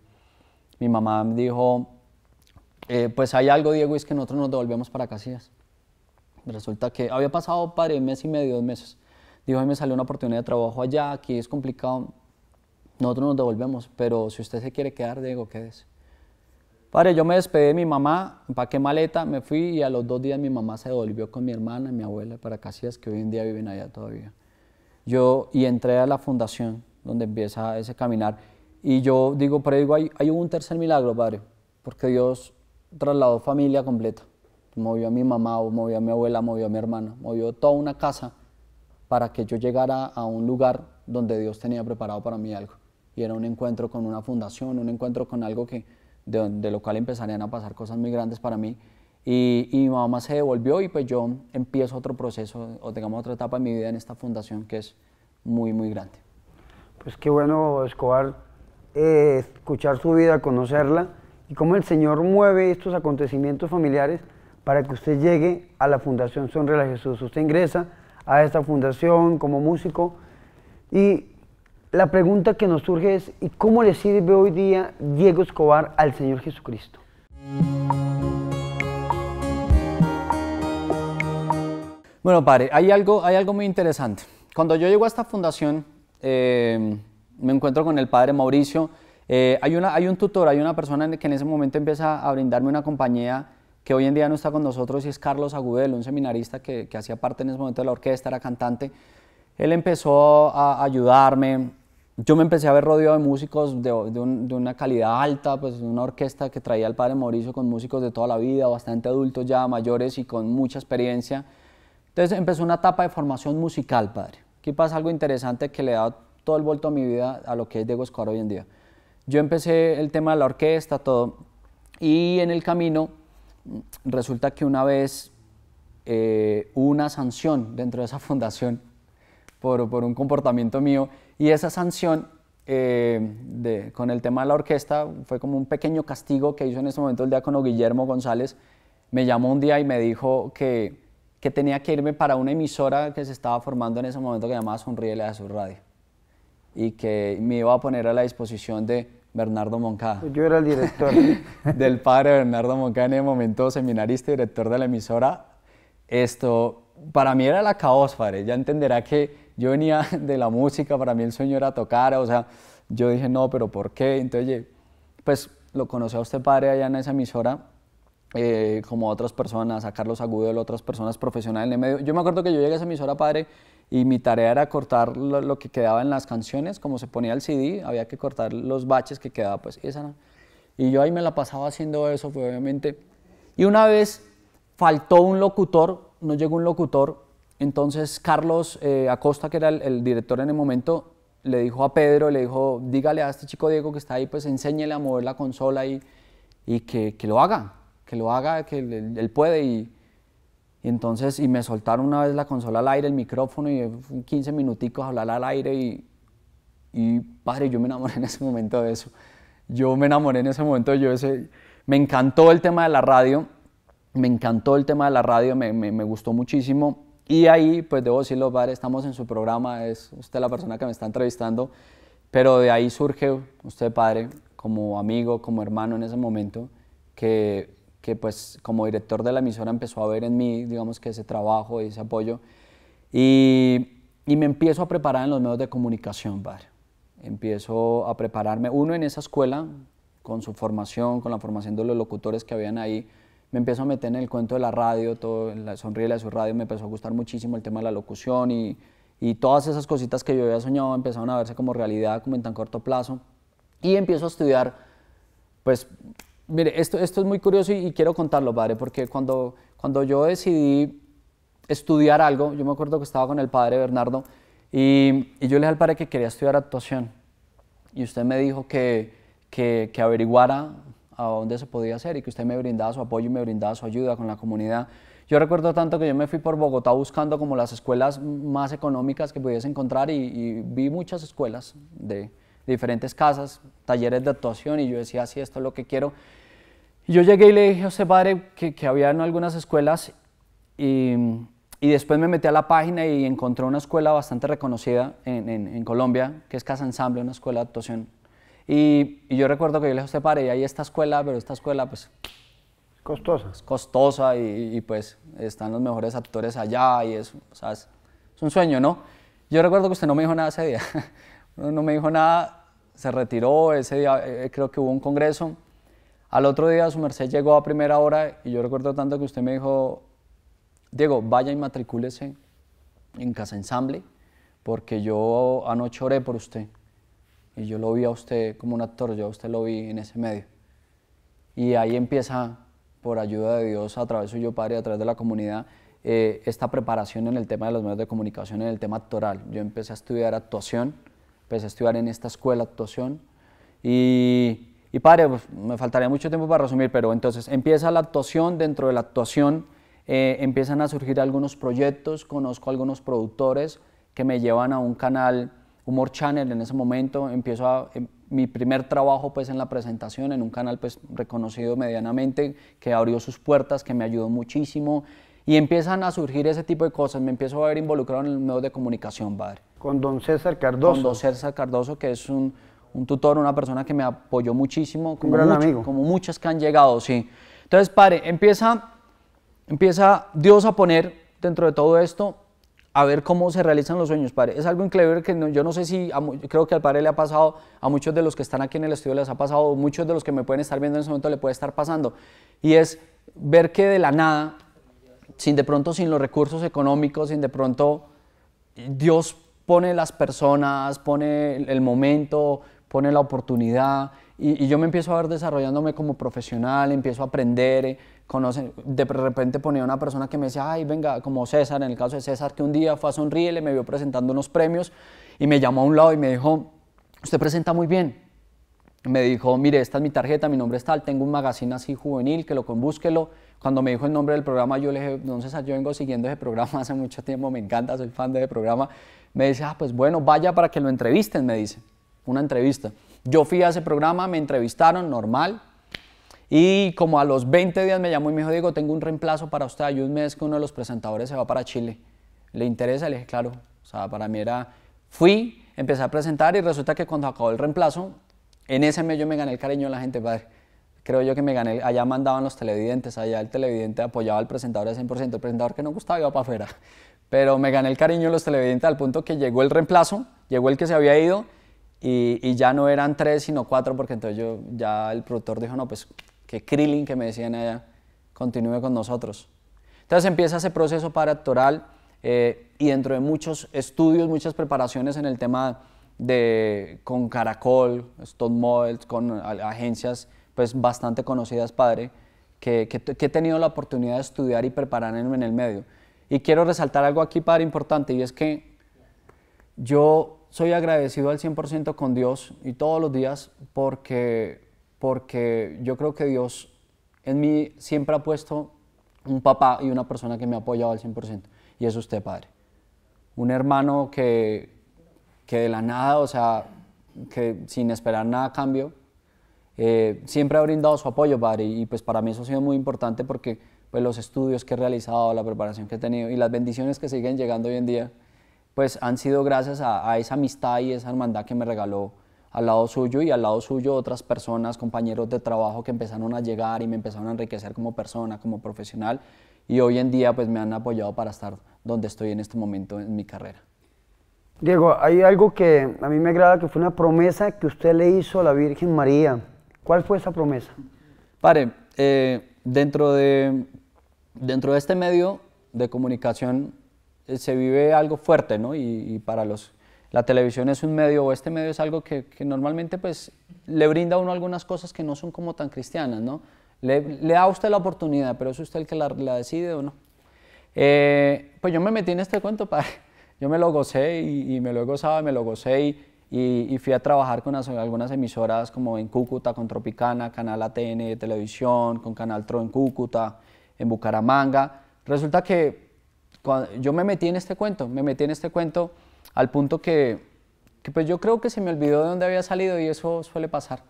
Mi mamá dijo, eh, pues hay algo, Diego, y es que nosotros nos devolvemos para Casillas. Resulta que había pasado, padre, mes y medio, dos meses dijo, hoy me salió una oportunidad de trabajo allá, aquí es complicado, nosotros nos devolvemos, pero si usted se quiere quedar, digo quédese. Padre, yo me despedí de mi mamá, empaqué maleta, me fui y a los dos días mi mamá se devolvió con mi hermana y mi abuela para Casillas, que hoy en día viven allá todavía. Yo, y entré a la fundación, donde empieza ese caminar. Y yo digo, pero digo, hay, hay un tercer milagro, Padre, porque Dios trasladó familia completa. Movió a mi mamá, movió a mi abuela, movió a mi hermana, movió toda una casa para que yo llegara a un lugar donde Dios tenía preparado para mí algo. Y era un encuentro con una fundación, un encuentro con algo que, de, lo cual empezarían a pasar cosas muy grandes para mí. Y, y, mi mamá se devolvió y pues yo empiezo otro proceso, o digamos otra etapa en mi vida en esta fundación que es muy, muy grande. Pues qué bueno, Escobar, eh, escuchar su vida, conocerla y cómo el Señor mueve estos acontecimientos familiares para que usted llegue a la Fundación la Jesús. Usted ingresa a esta fundación como músico. Y la pregunta que nos surge es, ¿y cómo le sirve hoy día Diego Escobar al Señor Jesucristo? Bueno, padre, hay algo, hay algo muy interesante. Cuando yo llego a esta fundación, eh, me encuentro con el padre Mauricio. Eh, hay, una, hay un tutor, hay una persona que en ese momento empieza a brindarme una compañía que hoy en día no está con nosotros y es Carlos Agudelo, un seminarista que, hacía parte en ese momento de la orquesta, era cantante. Él empezó a ayudarme, yo me empecé a ver rodeado de músicos de, de, una calidad alta, pues una orquesta que traía el padre Mauricio con músicos de toda la vida, bastante adultos ya, mayores y con mucha experiencia. Entonces empezó una etapa de formación musical, padre. Aquí pasa algo interesante que le da todo el vuelto a mi vida a lo que es Diego Escobar hoy en día. Yo empecé el tema de la orquesta, todo, y en el camino resulta que una vez eh, hubo una sanción dentro de esa fundación por, un comportamiento mío y esa sanción eh, con el tema de la orquesta fue como un pequeño castigo que hizo en ese momento el diácono Guillermo González. Me llamó un día y me dijo que, que tenía que irme para una emisora que se estaba formando en ese momento que llamaba Sonríe a su radio y que me iba a poner a la disposición de Bernardo Moncada. Pues yo era el director. del padre Bernardo Moncada, en ese momento seminarista y director de la emisora. Esto, para mí era la caos, padre. Ya entenderá que yo venía de la música, para mí el sueño era tocar, o sea, yo dije, no, pero ¿por qué? Entonces, pues lo conoció a usted, padre, allá en esa emisora, eh, como otras personas, a Carlos Agudel, otras personas profesionales en el medio. Yo me acuerdo que yo llegué a esa emisora, padre, y mi tarea era cortar lo, que quedaba en las canciones, como se ponía el CD, había que cortar los baches que quedaba, pues esa Y yo ahí me la pasaba haciendo eso, obviamente. Y una vez faltó un locutor, no llegó un locutor, entonces Carlos eh, Acosta, que era el, director en el momento, le dijo a Pedro, le dijo, dígale a este chico Diego que está ahí, pues enséñele a mover la consola y, y que, que lo haga, que lo haga, que él, él puede y entonces, y me soltaron una vez la consola al aire, el micrófono, y 15 minuticos hablar al aire. Y, padre, yo me enamoré en ese momento de eso. Yo me enamoré en ese momento, yo ese, me encantó el tema de la radio, me encantó el tema de la radio, me, me, me gustó muchísimo. Y ahí, pues debo decirlo, padre, estamos en su programa, es usted la persona que me está entrevistando, pero de ahí surge usted, padre, como amigo, como hermano en ese momento, que que pues como director de la emisora empezó a ver en mí, digamos que ese trabajo y ese apoyo. Y, me empiezo a preparar en los medios de comunicación, padre. Empiezo a prepararme, uno en esa escuela, con su formación, con la formación de los locutores que habían ahí, me empiezo a meter en el cuento de la radio, todo, en la sonrisa de su radio, me empezó a gustar muchísimo el tema de la locución y, y todas esas cositas que yo había soñado empezaron a verse como realidad, como en tan corto plazo. Y empiezo a estudiar pues Mire, esto, es muy curioso y, quiero contarlo, padre, porque cuando, cuando yo decidí estudiar algo, yo me acuerdo que estaba con el padre Bernardo y, yo le dije al padre que quería estudiar actuación y usted me dijo que, que, averiguara a dónde se podía hacer y que usted me brindaba su apoyo y me brindaba su ayuda con la comunidad. Yo recuerdo tanto que yo me fui por Bogotá buscando como las escuelas más económicas que pudiese encontrar y vi muchas escuelas de, diferentes casas, talleres de actuación y yo decía, sí, esto es lo que quiero. Y yo llegué y le dije a José padre, que, que había en algunas escuelas y, y, después me metí a la página y encontré una escuela bastante reconocida en, en, Colombia, que es Casa Ensamble, una escuela de actuación. Y, y, yo recuerdo que yo le dije a José padre, y ahí esta escuela, pero esta escuela, pues... Costosa. Es costosa y, y pues están los mejores actores allá y eso, o sea, es un sueño, ¿no? Yo recuerdo que usted no me dijo nada ese día. No, me dijo nada, se retiró, ese día eh, eh, creo que hubo un congreso. Al otro día su merced llegó a primera hora y yo recuerdo tanto que usted me dijo, Diego, vaya y matricúlese en Casa Ensamble, porque yo anoche oré por usted y yo lo vi a usted como un actor, yo a usted lo vi en ese medio. Y ahí empieza, por ayuda de Dios, a través de su yo Padre, a través de la comunidad, eh, esta preparación en el tema de los medios de comunicación, en el tema actoral. Yo empecé a estudiar actuación pues estudiar en esta escuela actuación y, padre, pues, me faltaría mucho tiempo para resumir, pero entonces empieza la actuación, dentro de la actuación eh, empiezan a surgir algunos proyectos, conozco a algunos productores que me llevan a un canal Humor Channel en ese momento, empiezo a, em, mi primer trabajo pues en la presentación en un canal pues reconocido medianamente que abrió sus puertas, que me ayudó muchísimo, y empiezan a surgir ese tipo de cosas. Me empiezo a ver involucrado en el medios de comunicación, padre. Con don César Cardoso. Con don César Cardoso, que es un, un tutor, una persona que me apoyó muchísimo. Como un gran amigo. Como muchas que han llegado, sí. Entonces, padre, empieza, empieza Dios a poner dentro de todo esto a ver cómo se realizan los sueños, padre. Es algo increíble que yo no sé si, creo que al padre le ha pasado, a muchos de los que están aquí en el estudio les ha pasado, muchos de los que me pueden estar viendo en ese momento le puede estar pasando. Y es ver que de la nada sin de pronto sin los recursos económicos, sin de pronto Dios pone las personas, pone el momento, pone la oportunidad y, yo me empiezo a ver desarrollándome como profesional, empiezo a aprender, eh, conoce, de repente ponía una persona que me decía, ay, venga, como César, en el caso de César, que un día fue a Sonríe, le me vio presentando unos premios y me llamó a un lado y me dijo, usted presenta muy bien, me dijo, mire, esta es mi tarjeta, mi nombre es tal, tengo un magazine así juvenil, que lo con, búsquelo. Cuando me dijo el nombre del programa, yo le dije, entonces yo vengo siguiendo ese programa hace mucho tiempo, me encanta, soy fan de ese programa. Me dice, ah, pues bueno, vaya para que lo entrevisten, me dice, una entrevista. Yo fui a ese programa, me entrevistaron, normal. Y como a los 20 días me llamó y me dijo, Diego, tengo un reemplazo para usted. Hay un mes que uno de los presentadores se va para Chile. ¿Le interesa? Le dije, claro. O sea, para mí era, fui, empecé a presentar y resulta que cuando acabó el reemplazo, en ese mes yo me gané el cariño de la gente, padre creo yo que me gané, allá mandaban los televidentes, allá el televidente apoyaba al presentador al 100%, el presentador que no gustaba iba para afuera, pero me gané el cariño de los televidentes al punto que llegó el reemplazo, llegó el que se había ido y, ya no eran tres sino cuatro porque entonces yo ya el productor dijo, no, pues que Krillin que me decían allá, continúe con nosotros. Entonces empieza ese proceso para actoral eh, y dentro de muchos estudios, muchas preparaciones en el tema de, con Caracol, Stone Models, con agencias pues bastante conocidas, padre, que, he tenido la oportunidad de estudiar y prepararme en, el medio. Y quiero resaltar algo aquí, padre, importante, y es que yo soy agradecido al 100% con Dios y todos los días porque, porque yo creo que Dios en mí siempre ha puesto un papá y una persona que me ha apoyado al 100%, y es usted, padre. Un hermano que, que de la nada, o sea, que sin esperar nada cambio, eh, siempre ha brindado su apoyo, padre, y, pues para mí eso ha sido muy importante porque pues los estudios que he realizado, la preparación que he tenido y las bendiciones que siguen llegando hoy en día, pues han sido gracias a, a esa amistad y esa hermandad que me regaló al lado suyo y al lado suyo otras personas, compañeros de trabajo que empezaron a llegar y me empezaron a enriquecer como persona, como profesional y hoy en día pues me han apoyado para estar donde estoy en este momento en mi carrera. Diego, hay algo que a mí me agrada que fue una promesa que usted le hizo a la Virgen María ¿Cuál fue esa promesa? Pare, eh, dentro, de, dentro de este medio de comunicación eh, se vive algo fuerte, ¿no? Y, para los... La televisión es un medio, o este medio es algo que, normalmente pues le brinda a uno algunas cosas que no son como tan cristianas, ¿no? Le, da a usted la oportunidad, pero es usted el que la, decide o no. Eh, pues yo me metí en este cuento, padre. Yo me lo gocé y, y me lo he gozado, me lo gocé y, y, fui a trabajar con algunas emisoras como en Cúcuta, con Tropicana, Canal ATN Televisión, con Canal Tro en Cúcuta, en Bucaramanga. Resulta que cuando, yo me metí en este cuento, me metí en este cuento al punto que, que pues yo creo que se me olvidó de dónde había salido y eso suele pasar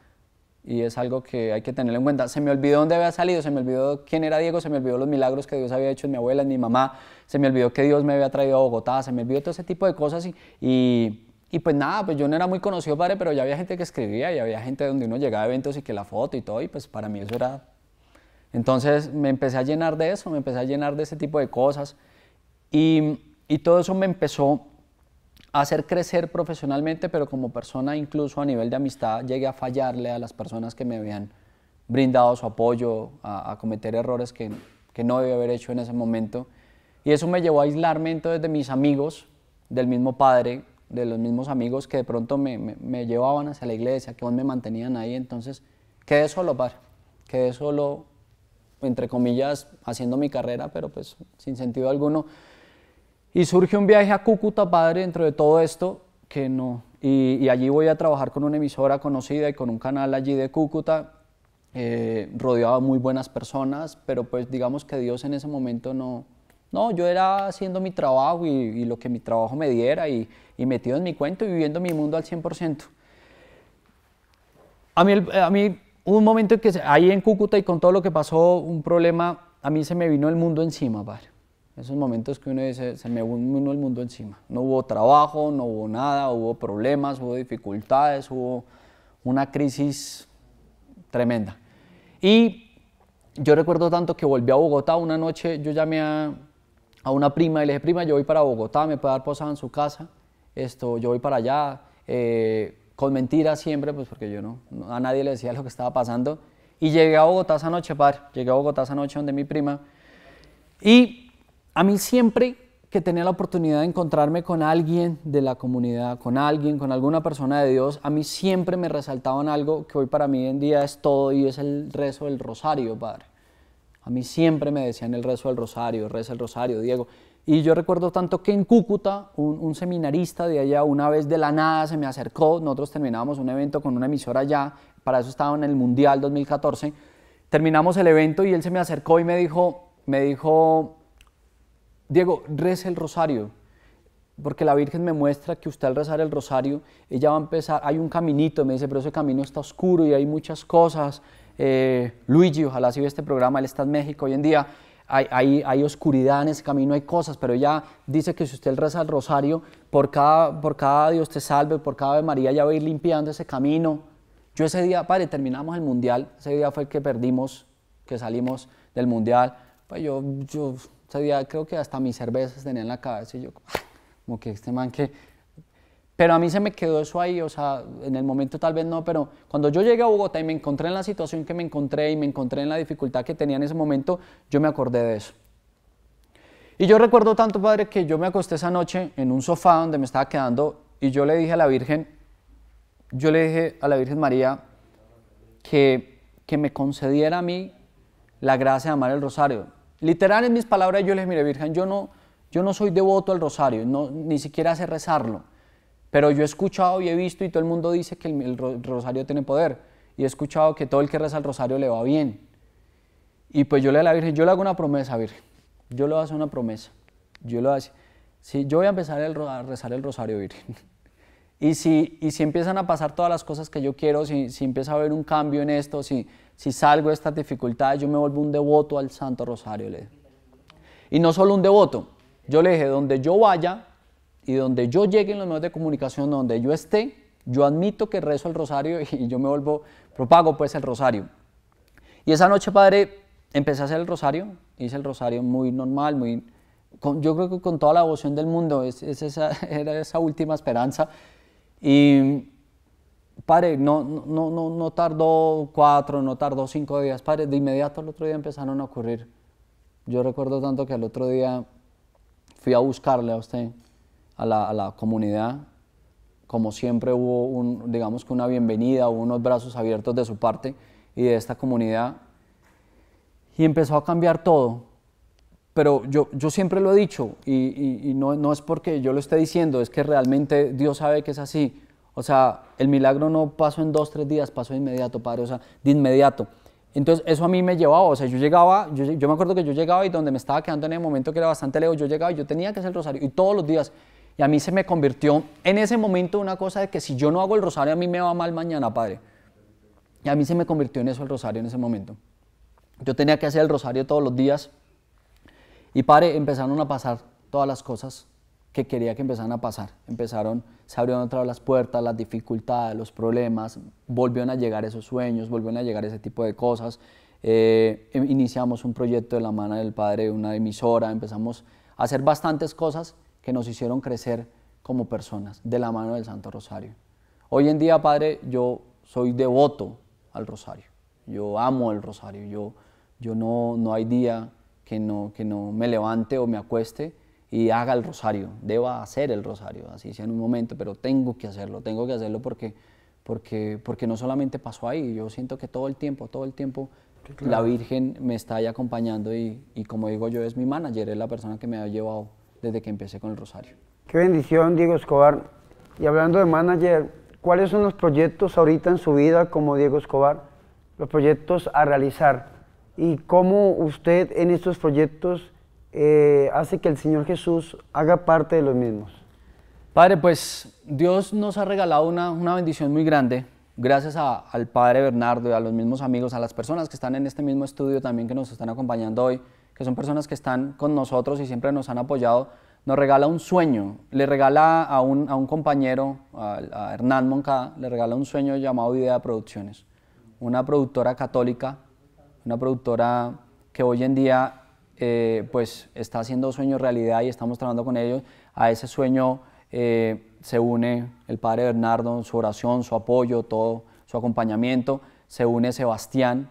y es algo que hay que tener en cuenta. Se me olvidó dónde había salido, se me olvidó quién era Diego, se me olvidó los milagros que Dios había hecho en mi abuela, en mi mamá, se me olvidó que Dios me había traído a Bogotá, se me olvidó todo ese tipo de cosas y, y pues nada, pues yo no era muy conocido, padre, pero ya había gente que escribía y había gente donde uno llegaba a eventos y que la foto y todo, y pues para mí eso era... Entonces me empecé a llenar de eso, me empecé a llenar de ese tipo de cosas y, y todo eso me empezó a hacer crecer profesionalmente, pero como persona incluso a nivel de amistad llegué a fallarle a las personas que me habían brindado su apoyo, a, a cometer errores que, que no debía haber hecho en ese momento. Y eso me llevó a aislarme entonces de mis amigos, del mismo padre, de los mismos amigos que de pronto me, llevaban hacia la iglesia, que aún me mantenían ahí, entonces quedé solo, padre, quedé solo, entre comillas, haciendo mi carrera, pero pues sin sentido alguno. Y surge un viaje a Cúcuta, padre, dentro de todo esto, que no. Y, allí voy a trabajar con una emisora conocida y con un canal allí de Cúcuta, eh, rodeado de muy buenas personas, pero pues digamos que Dios en ese momento no... No, yo era haciendo mi trabajo y, y lo que mi trabajo me diera y, y metido en mi cuento y viviendo mi mundo al 100%. A mí, a mí un momento que ahí en Cúcuta y con todo lo que pasó, un problema, a mí se me vino el mundo encima, padre. Esos momentos que uno dice, se me vino el mundo encima. No hubo trabajo, no hubo nada, hubo problemas, hubo dificultades, hubo una crisis tremenda. Y yo recuerdo tanto que volví a Bogotá una noche, yo llamé a, a una prima y le dije, prima, yo voy para Bogotá, me puede dar posada en su casa esto, yo voy para allá, eh, con mentiras siempre, pues porque yo no, a nadie le decía lo que estaba pasando. Y llegué a Bogotá esa noche, par, llegué a Bogotá esa noche donde mi prima. Y a mí siempre que tenía la oportunidad de encontrarme con alguien de la comunidad, con alguien, con alguna persona de Dios, a mí siempre me resaltaban algo que hoy para mí en día es todo y es el rezo del rosario, Padre. A mí siempre me decían el rezo del rosario, reza el rosario, Diego. Y yo recuerdo tanto que en Cúcuta, un, seminarista de allá, una vez de la nada se me acercó, nosotros terminábamos un evento con una emisora allá, para eso estaba en el Mundial 2014, terminamos el evento y él se me acercó y me dijo, me dijo, Diego, reza el rosario, porque la Virgen me muestra que usted al rezar el rosario, ella va a empezar, hay un caminito, me dice, pero ese camino está oscuro y hay muchas cosas. Eh, Luigi, ojalá si ve este programa, él está en México hoy en día, hay, hay, hay, oscuridad en ese camino, hay cosas, pero ella dice que si usted reza el rosario, por cada, por cada Dios te salve, por cada Ave María, ya va a ir limpiando ese camino. Yo ese día, padre, terminamos el mundial, ese día fue el que perdimos, que salimos del mundial, pues yo, yo ese día creo que hasta mis cervezas tenía en la cabeza y yo, como ah, que este man que pero a mí se me quedó eso ahí, o sea, en el momento tal vez no, pero cuando yo llegué a Bogotá y me encontré en la situación que me encontré y me encontré en la dificultad que tenía en ese momento, yo me acordé de eso. Y yo recuerdo tanto, padre, que yo me acosté esa noche en un sofá donde me estaba quedando y yo le dije a la Virgen, yo le dije a la Virgen María que, que me concediera a mí la gracia de amar el rosario. Literal en mis palabras yo le dije, mire Virgen, yo no, yo no soy devoto al rosario, ni siquiera sé rezarlo pero yo he escuchado y he visto y todo el mundo dice que el, rosario tiene poder. Y he escuchado que todo el que reza el rosario le va bien. Y pues yo le a la Virgen, yo le hago una promesa, Virgen. Yo le hago una promesa. Yo le hago, sí, yo voy a empezar a rezar el rosario, Virgen. Y si, y si empiezan a pasar todas las cosas que yo quiero, si, si empieza a haber un cambio en esto, si, si salgo de estas dificultades, yo me vuelvo un devoto al Santo Rosario. Le y no solo un devoto. Yo le dije, donde yo vaya, y donde yo llegue en los medios de comunicación, donde yo esté, yo admito que rezo el rosario y yo me vuelvo, propago pues el rosario. Y esa noche, padre, empecé a hacer el rosario, hice el rosario muy normal, muy, yo creo que con toda la devoción del mundo, es, esa, era esa última esperanza. Y padre, no, no, no, no tardó cuatro, no tardó cinco días, padre, de inmediato al otro día empezaron a ocurrir. Yo recuerdo tanto que al otro día fui a buscarle a usted a la, comunidad. Como siempre hubo, un, digamos que una bienvenida, hubo unos brazos abiertos de su parte y de esta comunidad. Y empezó a cambiar todo. Pero yo, yo siempre lo he dicho y, no, no es porque yo lo esté diciendo, es que realmente Dios sabe que es así. O sea, el milagro no pasó en dos, tres días, pasó de inmediato, Padre, o sea, de inmediato. Entonces, eso a mí me llevaba, o sea, yo llegaba, yo, yo, me acuerdo que yo llegaba y donde me estaba quedando en el momento que era bastante lejos, yo llegaba y yo tenía que hacer el rosario, y todos los días, y a mí se me convirtió en ese momento una cosa de que si yo no hago el rosario a mí me va mal mañana, Padre. Y a mí se me convirtió en eso el rosario en ese momento. Yo tenía que hacer el rosario todos los días. Y Padre, empezaron a pasar todas las cosas que quería que empezaran a pasar. Empezaron, se abrieron otra las puertas, las dificultades, los problemas, volvieron a llegar esos sueños, volvieron a llegar ese tipo de cosas. Eh, iniciamos un proyecto de la mano del Padre, una emisora, empezamos a hacer bastantes cosas que nos hicieron crecer como personas de la mano del Santo Rosario. Hoy en día, Padre, yo soy devoto al Rosario. Yo amo el Rosario. Yo, yo no, no hay día que no, que no me levante o me acueste y haga el Rosario. Deba hacer el Rosario, así sea en un momento, pero tengo que hacerlo. Tengo que hacerlo porque, porque, porque no solamente pasó ahí. Yo siento que todo el tiempo, todo el tiempo la Virgen me está ahí acompañando y, y, como digo yo es mi manager, es la persona que me ha llevado desde que empecé con el Rosario. Qué bendición, Diego Escobar. Y hablando de manager, ¿cuáles son los proyectos ahorita en su vida como Diego Escobar? Los proyectos a realizar. ¿Y cómo usted en estos proyectos eh, hace que el Señor Jesús haga parte de los mismos? Padre, pues Dios nos ha regalado una, bendición muy grande, gracias al Padre Bernardo y a los mismos amigos, a las personas que están en este mismo estudio también que nos están acompañando hoy, que son personas que están con nosotros y siempre nos han apoyado, nos regala un sueño, le regala a un, compañero, a, Hernán Monca le regala un sueño llamado Idea Producciones, una productora católica, una productora que hoy en día eh, pues está haciendo sueños realidad y estamos trabajando con ellos. A ese sueño eh, se une el padre Bernardo, su oración, su apoyo, todo, su acompañamiento, se une Sebastián,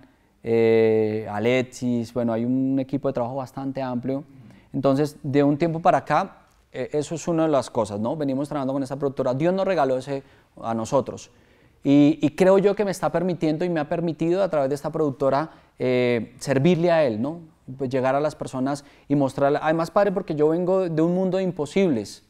eh, Alexis, bueno, hay un equipo de trabajo bastante amplio. Entonces, de un tiempo para acá, eh, eso es una de las cosas, ¿no? Venimos trabajando con esta productora. Dios nos regaló ese a nosotros. Y, creo yo que me está permitiendo y me ha permitido a través de esta productora eh, servirle a él, ¿no? Pues llegar a las personas y mostrarle. Además, padre, porque yo vengo de un mundo de imposibles.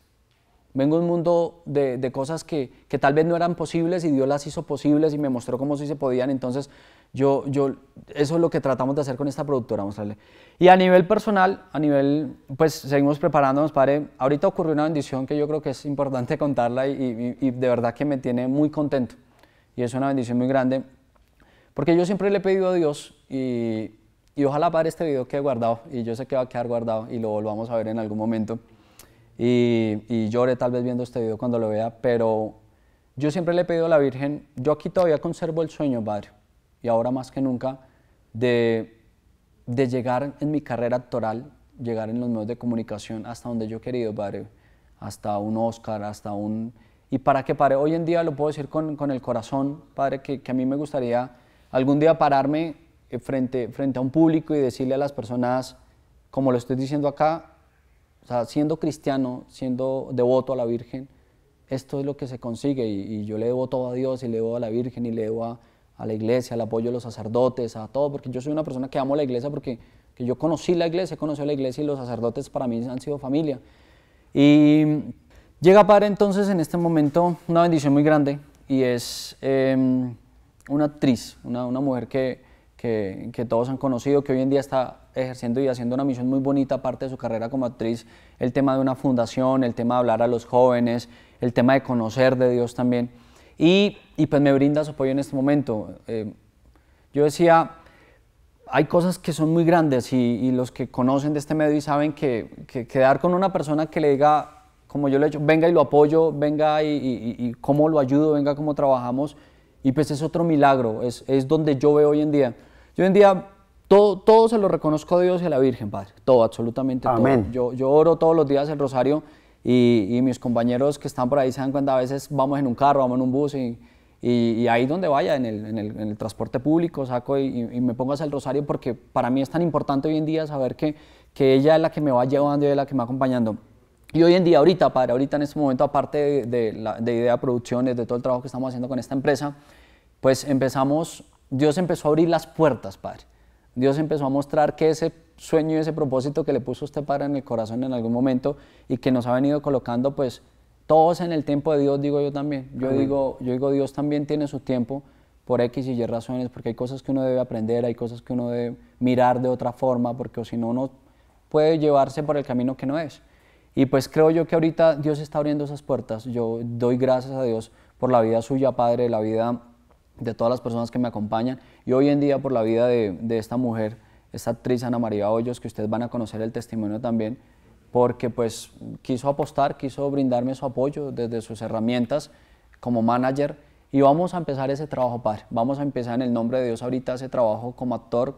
Vengo de un mundo de, cosas que, que, tal vez no eran posibles y Dios las hizo posibles y me mostró cómo sí se podían. Entonces, yo, yo, eso es lo que tratamos de hacer con esta productora, mostrarle. Y a nivel personal, a nivel, pues seguimos preparándonos, padre. Ahorita ocurrió una bendición que yo creo que es importante contarla y, y, de verdad que me tiene muy contento. Y es una bendición muy grande. Porque yo siempre le he pedido a Dios y, y ojalá, padre, este video quede guardado. Y yo sé que va a quedar guardado y lo volvamos a ver en algún momento. Y, y, llore tal vez viendo este video cuando lo vea, pero yo siempre le he pedido a la Virgen, yo aquí todavía conservo el sueño, Padre, y ahora más que nunca de, llegar en mi carrera actoral, llegar en los medios de comunicación hasta donde yo he querido, padre, hasta un Oscar, hasta un... Y para que pare, hoy en día lo puedo decir con, el corazón, padre, que, a mí me gustaría algún día pararme eh, frente, frente a un público y decirle a las personas, como lo estoy diciendo acá, o sea, siendo cristiano, siendo devoto a la Virgen, esto es lo que se consigue y, y yo le debo todo a Dios y le debo a la Virgen y le debo a, a la iglesia, al apoyo de los sacerdotes, a todo, porque yo soy una persona que amo la iglesia porque yo conocí la iglesia, conocí la iglesia y los sacerdotes para mí han sido familia. Y llega para entonces en este momento una bendición muy grande y es em, una actriz, una, mujer que, que, todos han conocido, que hoy en día está ejerciendo y haciendo una misión muy bonita, parte de su carrera como actriz, el tema de una fundación, el tema de hablar a los jóvenes, el tema de conocer de Dios también y, pues me brinda su apoyo en este momento. Eh, yo decía, hay cosas que son muy grandes y, los que conocen de este medio y saben que, quedar con una persona que le diga, como yo le he dicho, venga y lo apoyo, venga y, y, cómo lo ayudo, venga cómo trabajamos, y pues es otro milagro, es, donde yo veo hoy en día. Yo hoy en día todo, todo se lo reconozco a Dios y a la Virgen, Padre, todo, absolutamente todo. Yo, yo oro todos los días el rosario y, mis compañeros que están por ahí se dan cuenta, a veces vamos en un carro, vamos en un bus y, ahí donde vaya, en el, transporte público, saco y, me pongo hacer el rosario porque para mí es tan importante hoy en día saber que, que ella es la que me va llevando y es la que me va acompañando. Y hoy en día, ahorita, padre, ahorita en este momento, aparte de, de, la, de, Idea Producciones, de todo el trabajo que estamos haciendo con esta empresa, pues empezamos, Dios empezó a abrir las puertas, padre. Dios empezó a mostrar que ese sueño y ese propósito que le puso usted para en el corazón en algún momento y que nos ha venido colocando pues todos en el tiempo de Dios, digo yo también. Yo digo, yo digo Dios también tiene su tiempo por X y Y razones, porque hay cosas que uno debe aprender, hay cosas que uno debe mirar de otra forma, porque si no uno puede llevarse por el camino que no es. Y pues creo yo que ahorita Dios está abriendo esas puertas. Yo doy gracias a Dios por la vida suya, Padre, la vida de todas las personas que me acompañan y hoy en día por la vida de, de esta mujer esta actriz Ana María Hoyos, que ustedes van a conocer el testimonio también, porque pues quiso apostar, quiso brindarme su apoyo desde sus herramientas como manager y vamos a empezar ese trabajo, Padre. Vamos a empezar en el nombre de Dios ahorita ese trabajo como actor,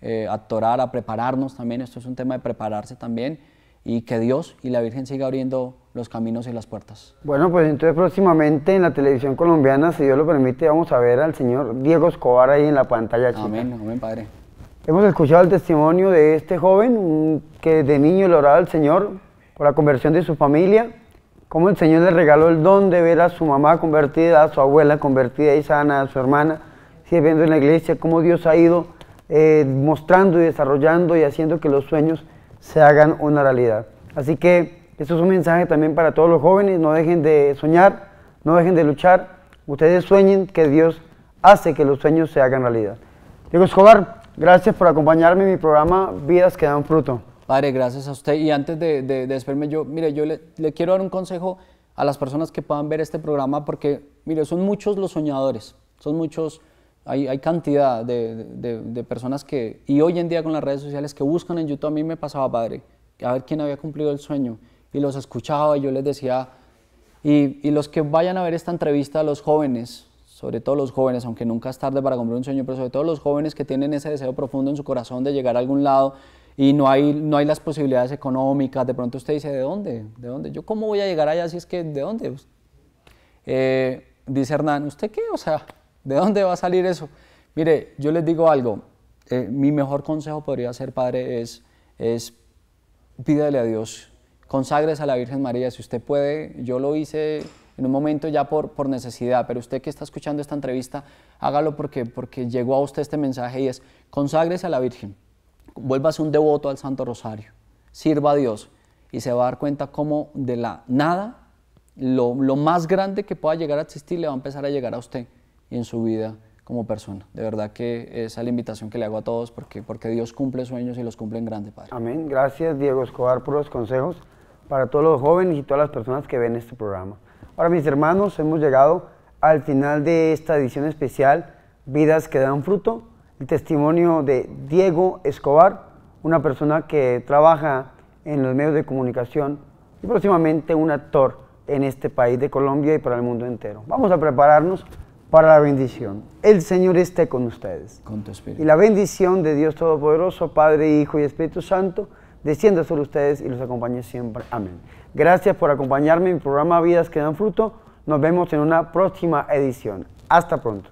eh, actorar, a prepararnos también. Esto es un tema de prepararse también y que Dios y la Virgen siga abriendo los caminos y las puertas. Bueno, pues entonces próximamente en la televisión colombiana, si Dios lo permite, vamos a ver al señor Diego Escobar ahí en la pantalla. Amén, amén, Padre. Hemos escuchado el testimonio de este joven que de niño le oraba al Señor por la conversión de su familia, cómo el Señor le regaló el don de ver a su mamá convertida, a su abuela convertida y sana, a su hermana viendo en la iglesia, cómo Dios ha ido eh, mostrando y desarrollando y haciendo que los sueños se hagan una realidad. Así que esto es un mensaje también para todos los jóvenes, no dejen de soñar, no dejen de luchar, ustedes sueñen que Dios hace que los sueños se hagan realidad. Diego Escobar, Gracias por acompañarme en mi programa Vidas que dan fruto. Padre, gracias a usted. Y antes de, de, despedirme, yo, mire, yo le, quiero dar un consejo a las personas que puedan ver este programa porque, mire, son muchos los soñadores, son muchos, hay, cantidad de, personas que, y hoy en día con las redes sociales que buscan en YouTube, a mí me pasaba, padre, a ver quién había cumplido el sueño. Y los escuchaba y yo les decía, y, y los que vayan a ver esta entrevista, los jóvenes, sobre todo los jóvenes, aunque nunca es tarde para cumplir un sueño, pero sobre todo los jóvenes que tienen ese deseo profundo en su corazón de llegar a algún lado y no hay, no hay las posibilidades económicas, de pronto usted dice, ¿de dónde? ¿De dónde? ¿Yo cómo voy a llegar allá si es que, ¿de dónde? Eh, dice Hernán, ¿usted qué? O sea, ¿de dónde va a salir eso? Mire, yo les digo algo, eh, mi mejor consejo podría ser, padre, es, es pídale a Dios, consagres a la Virgen María, si usted puede, yo lo hice en un momento ya por, necesidad, pero usted que está escuchando esta entrevista, hágalo porque, porque llegó a usted este mensaje y es, conságrese a la Virgen, vuélvase un devoto al Santo Rosario, sirva a Dios y se va a dar cuenta cómo de la nada, lo, más grande que pueda llegar a existir le va a empezar a llegar a usted y en su vida como persona. De verdad que esa es la invitación que le hago a todos porque, porque Dios cumple sueños y los cumple en grande, Padre. Amén. Gracias, Diego Escobar, por los consejos para todos los jóvenes y todas las personas que ven este programa. Ahora mis hermanos, hemos llegado al final de esta edición especial, Vidas que dan fruto, el testimonio de Diego Escobar, una persona que trabaja en los medios de comunicación y próximamente un actor en este país de Colombia y para el mundo entero. Vamos a prepararnos para la bendición. El Señor esté con ustedes. Con tu espíritu. Y la bendición de Dios Todopoderoso, Padre, Hijo y Espíritu Santo, descienda sobre ustedes y los acompañe siempre. Amén. Gracias por acompañarme en mi programa Vidas que dan fruto. Nos vemos en una próxima edición. Hasta pronto.